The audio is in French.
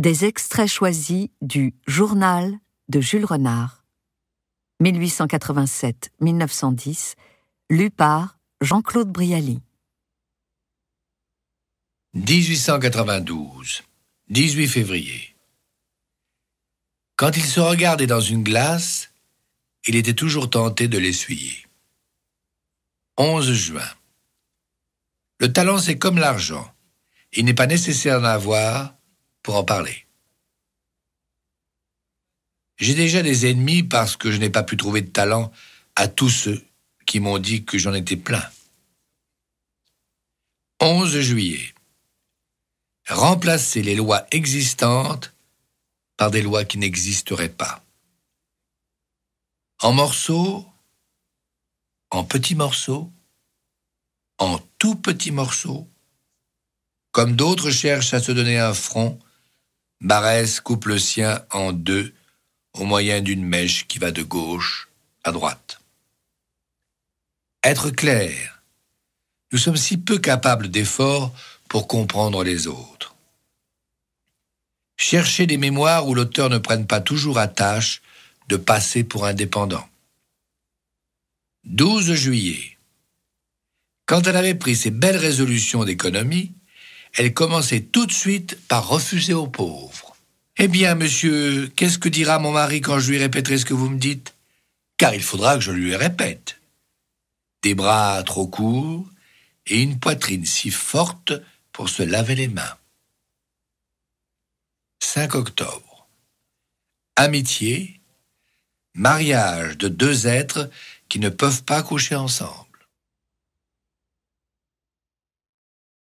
Des extraits choisis du Journal de Jules Renard, 1887-1910, lu par Jean-Claude Brialy. 1892, 18 février. Quand il se regardait dans une glace, il était toujours tenté de l'essuyer. 11 juin. Le talent, c'est comme l'argent. Il n'est pas nécessaire d'en avoir, en parler. J'ai déjà des ennemis parce que je n'ai pas pu trouver de talent à tous ceux qui m'ont dit que j'en étais plein. 11 juillet. Remplacer les lois existantes par des lois qui n'existeraient pas. En morceaux, en petits morceaux, en tout petits morceaux, comme d'autres cherchent à se donner un front, Barès coupe le sien en deux au moyen d'une mèche qui va de gauche à droite. Être clair. Nous sommes si peu capables d'efforts pour comprendre les autres. Chercher des mémoires où l'auteur ne prenne pas toujours à tâche de passer pour indépendant. 12 juillet. Quand elle avait pris ses belles résolutions d'économie, elle commençait tout de suite par refuser aux pauvres. Eh bien, monsieur, qu'est-ce que dira mon mari quand je lui répéterai ce que vous me dites Car il faudra que je lui répète. Des bras trop courts et une poitrine si forte pour se laver les mains. 5 octobre. Amitié, mariage de deux êtres qui ne peuvent pas coucher ensemble.